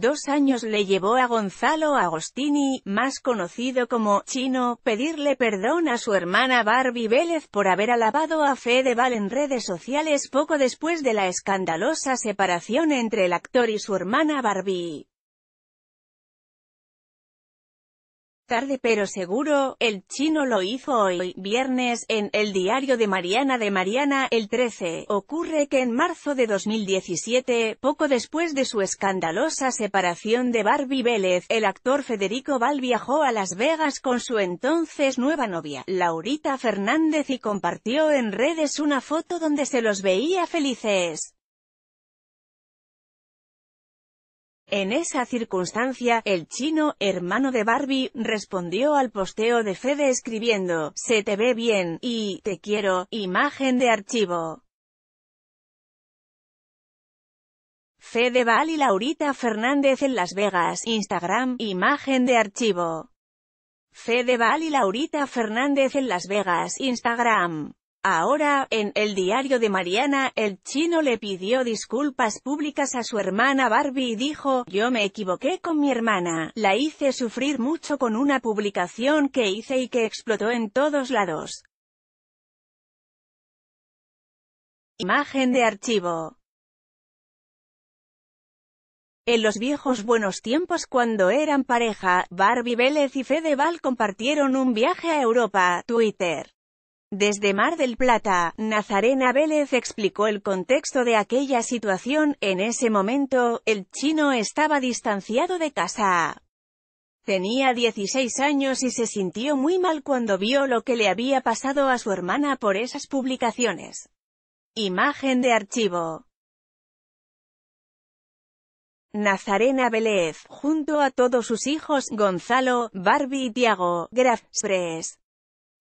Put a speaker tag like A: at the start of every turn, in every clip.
A: Dos años le llevó a Gonzalo Agostini, más conocido como Chino, pedirle perdón a su hermana Barbie Vélez por haber alabado a Fedeval en redes sociales poco después de la escandalosa separación entre el actor y su hermana Barbie. Tarde pero seguro, el chino lo hizo hoy, viernes, en El diario de Mariana de Mariana, el 13. Ocurre que en marzo de 2017, poco después de su escandalosa separación de Barbie Vélez, el actor Federico Val viajó a Las Vegas con su entonces nueva novia, Laurita Fernández y compartió en redes una foto donde se los veía felices. En esa circunstancia, el chino, hermano de Barbie, respondió al posteo de Fede escribiendo, se te ve bien, y, te quiero, imagen de archivo. Fede Val y Laurita Fernández en Las Vegas, Instagram, imagen de archivo. Fede Val y Laurita Fernández en Las Vegas, Instagram. Ahora, en el diario de Mariana, el chino le pidió disculpas públicas a su hermana Barbie y dijo, yo me equivoqué con mi hermana, la hice sufrir mucho con una publicación que hice y que explotó en todos lados. Imagen de archivo en los viejos buenos tiempos cuando eran pareja, Barbie Vélez y Fedeval compartieron un viaje a Europa, Twitter. Desde Mar del Plata, Nazarena Vélez explicó el contexto de aquella situación, en ese momento, el chino estaba distanciado de casa. Tenía 16 años y se sintió muy mal cuando vio lo que le había pasado a su hermana por esas publicaciones. Imagen de archivo. Nazarena Vélez, junto a todos sus hijos, Gonzalo, Barbie y Tiago, Graf,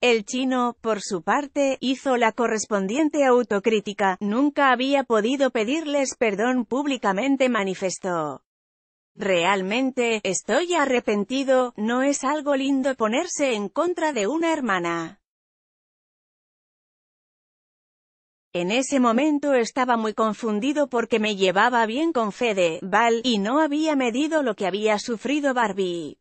A: el chino, por su parte, hizo la correspondiente autocrítica, nunca había podido pedirles perdón públicamente manifestó. Realmente, estoy arrepentido, no es algo lindo ponerse en contra de una hermana. En ese momento estaba muy confundido porque me llevaba bien con Fede, Val, y no había medido lo que había sufrido Barbie.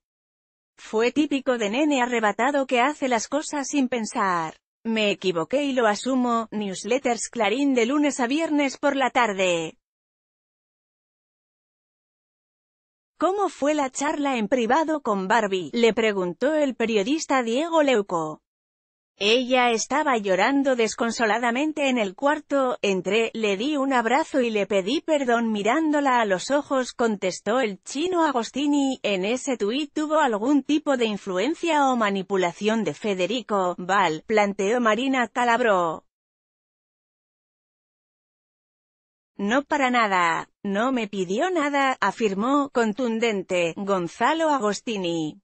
A: Fue típico de nene arrebatado que hace las cosas sin pensar. Me equivoqué y lo asumo, newsletters Clarín de lunes a viernes por la tarde. ¿Cómo fue la charla en privado con Barbie? Le preguntó el periodista Diego Leuco. Ella estaba llorando desconsoladamente en el cuarto, entré, le di un abrazo y le pedí perdón mirándola a los ojos, contestó el chino Agostini, en ese tuit tuvo algún tipo de influencia o manipulación de Federico, Val, planteó Marina Calabro. No para nada, no me pidió nada, afirmó, contundente, Gonzalo Agostini.